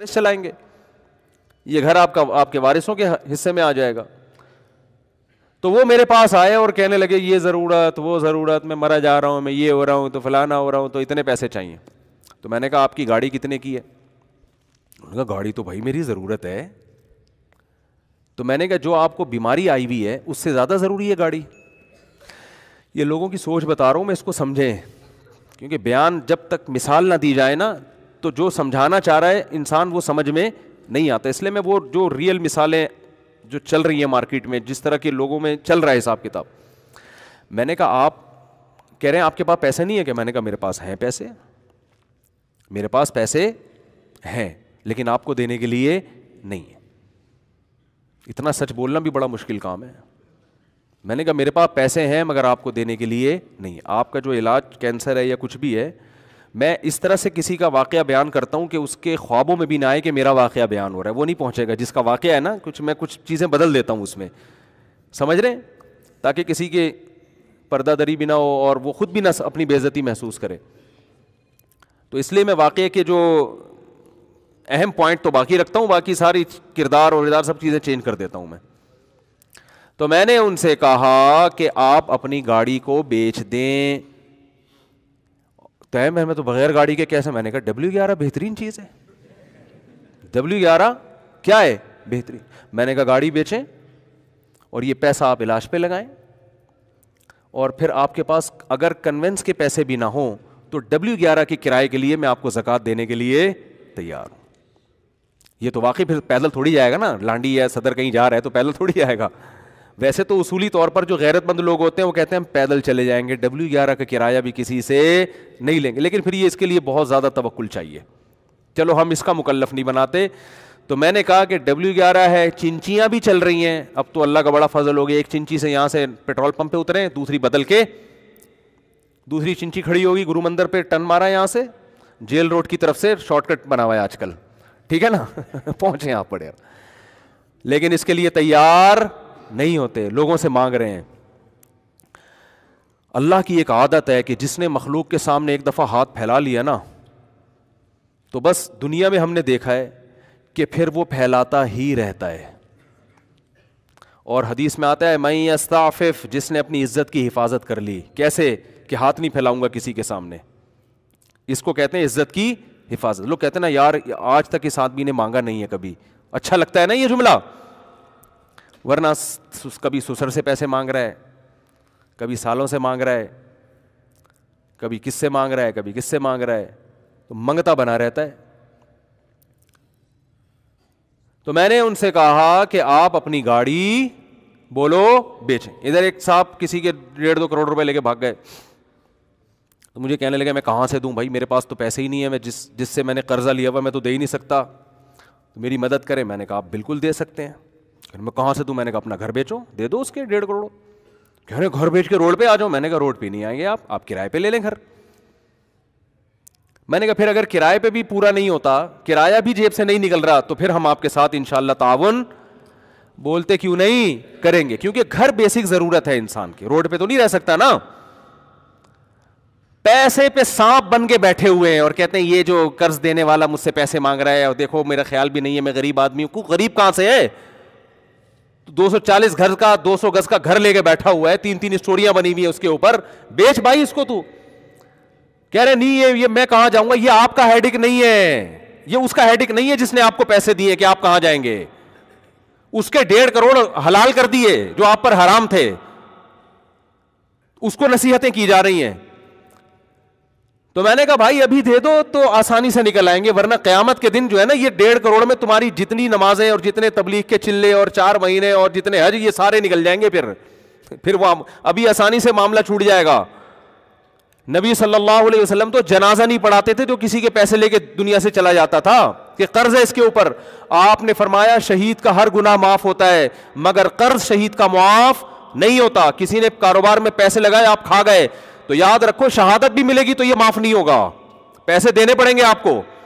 वारिस चलाएंगे ये घर आपका आपके वारिसों के हिस्से में आ जाएगा तो वो मेरे पास आए और कहने लगे ये ज़रूरत वो ज़रूरत मैं मरा जा रहा हूँ मैं ये हो रहा हूँ तो फलाना हो रहा हूँ तो इतने पैसे चाहिए तो मैंने कहा आपकी गाड़ी कितने की है उन्होंने कहा गाड़ी तो भाई मेरी ज़रूरत है तो मैंने कहा जो आपको बीमारी आई हुई है उससे ज़्यादा ज़रूरी है गाड़ी ये लोगों की सोच बता रहा हूँ मैं इसको समझें क्योंकि बयान जब तक मिसाल ना दी जाए ना तो जो समझाना चाह रहा है इंसान वो समझ में नहीं आता इसलिए मैं वो जो रियल मिसालें जो चल रही है मार्केट में जिस तरह के लोगों में चल रहा है हिसाब किताब मैंने कहा आप कह रहे हैं आपके पास पैसे नहीं है क्या मैंने कहा मेरे पास हैं पैसे मेरे पास पैसे हैं लेकिन आपको देने के लिए नहीं है इतना सच बोलना भी बड़ा मुश्किल काम है मैंने कहा मेरे पास पैसे हैं मगर आपको देने के लिए नहीं आपका जो इलाज कैंसर है या कुछ भी है मैं इस तरह से किसी का वाक़ बयान करता हूँ कि उसके ख्वाबों में भी ना आए कि मेरा वाक़ बयान हो रहा है वो नहीं पहुँचेगा जिसका वाक़ है ना कुछ मैं कुछ चीज़ें बदल देता हूँ उसमें समझ रहे ताकि किसी के दरी भी ना हो और वो ख़ुद भी ना अपनी बेज़ती महसूस करे तो इसलिए मैं वाक़ के जो अहम पॉइंट तो बाकी रखता हूँ बाकी सारी किरदार और सब चीज़ें चेंज कर देता हूँ मैं तो मैंने उनसे कहा कि आप अपनी गाड़ी को बेच दें तैम मैं तो बगैर गाड़ी के कैसे मैंने कहा डब्ल्यू ग्यारह बेहतरीन चीज़ है डब्ल्यू ग्यारह क्या है बेहतरीन मैंने कहा गाड़ी बेचें और ये पैसा आप इलाज पे लगाएं और फिर आपके पास अगर कन्वेंस के पैसे भी ना हो तो डब्ल्यू ग्यारह के किराए के लिए मैं आपको जक़ात देने के लिए तैयार हूँ ये तो वाकई फिर पैदल थोड़ी जाएगा ना लांडी या सदर कहीं जा रहा है तो पैदल थोड़ी जाएगा वैसे तो उसूली तौर पर जो गैरतमंद लोग होते हैं वो कहते हैं हम पैदल चले जाएंगे डब्ल्यू ग्यारह का किराया भी किसी से नहीं लेंगे लेकिन फिर ये इसके लिए बहुत ज़्यादा तवक्ल चाहिए चलो हम इसका मुकल्फ नहीं बनाते तो मैंने कहा कि डब्ल्यू ग्यारह है चिंचियाँ भी चल रही हैं अब तो अल्लाह का बड़ा फजल हो गया एक चिंची से यहाँ से पेट्रोल पंप पे उतरे दूसरी बदल के दूसरी चिंची खड़ी होगी गुरु मंदिर पर टन मारा यहाँ से जेल रोड की तरफ से शॉर्टकट बना हुआ है आजकल ठीक है ना पहुंचे आप पड़े लेकिन इसके लिए तैयार नहीं होते लोगों से मांग रहे हैं अल्लाह की एक आदत है कि जिसने मखलूक के सामने एक दफ़ा हाथ फैला लिया ना तो बस दुनिया में हमने देखा है कि फिर वो फैलाता ही रहता है और हदीस में आता है मई अस्ताफिफ जिसने अपनी इज्जत की हिफाजत कर ली कैसे कि हाथ नहीं फैलाऊंगा किसी के सामने इसको कहते हैं इज्जत की हिफाजत लोग कहते हैं ना यार आज तक इस आदमी ने मांगा नहीं है कभी अच्छा लगता है ना ये जुमला वरना कभी सुसर से पैसे मांग रहा है कभी सालों से मांग रहा है कभी किससे मांग रहा है कभी किससे मांग रहा है तो मंगता बना रहता है तो मैंने उनसे कहा कि आप अपनी गाड़ी बोलो बेचें इधर एक साहब किसी के डेढ़ दो करोड़ रुपए लेके भाग गए तो मुझे कहने लगे मैं कहाँ से दूं भाई मेरे पास तो पैसे ही नहीं है मैं जिस जिससे मैंने कर्जा लिया हुआ मैं तो दे ही नहीं सकता तो मेरी मदद करें मैंने कहा आप बिल्कुल दे सकते हैं मैं कहाँ से दूँ मैंने कहा अपना घर बेचो दे दो उसके डेढ़ करोड़ कह रहे घर बेच के रोड पे आ जाओ मैंने कहा रोड पे नहीं आएंगे आप आप किराए पे ले लें घर मैंने कहा फिर अगर किराए पे भी पूरा नहीं होता किराया भी जेब से नहीं निकल रहा तो फिर हम आपके साथ इंशाल्लाह तावन बोलते क्यों नहीं करेंगे क्योंकि घर बेसिक जरूरत है इंसान की रोड पे तो नहीं रह सकता ना पैसे पे सांप बन के बैठे हुए हैं और कहते हैं ये जो कर्ज देने वाला मुझसे पैसे मांग रहा है और देखो मेरा ख्याल भी नहीं है मैं गरीब आदमी हूं गरीब कहां से है तो 240 घर का 200 गज का घर लेके बैठा हुआ है तीन तीन स्टोरियां बनी हुई है उसके ऊपर बेच भाई इसको तू कह रहे नहीं ये ये मैं कहां जाऊंगा ये आपका हेडिक नहीं है ये उसका हेडिक नहीं है जिसने आपको पैसे दिए कि आप कहां जाएंगे उसके डेढ़ करोड़ हलाल कर दिए जो आप पर हराम थे उसको नसीहतें की जा रही हैं तो मैंने कहा भाई अभी दे दो तो आसानी से निकल आएंगे वरना क्यामत के दिन जो है ना ये डेढ़ करोड़ में तुम्हारी जितनी नमाजें और जितने तबलीग के चिल्ले और चार महीने और जितने हज ये सारे निकल जाएंगे फिर फिर वो अभी आसानी से मामला छूट जाएगा नबी सल्लल्लाहु अलैहि वसल्लम तो जनाजा नहीं पढ़ाते थे जो किसी के पैसे लेके दुनिया से चला जाता था कि कर्ज है इसके ऊपर आपने फरमाया शहीद का हर गुनाह माफ होता है मगर कर्ज शहीद का मुआफ नहीं होता किसी ने कारोबार में पैसे लगाए आप खा गए तो याद रखो शहादत भी मिलेगी तो ये माफ नहीं होगा पैसे देने पड़ेंगे आपको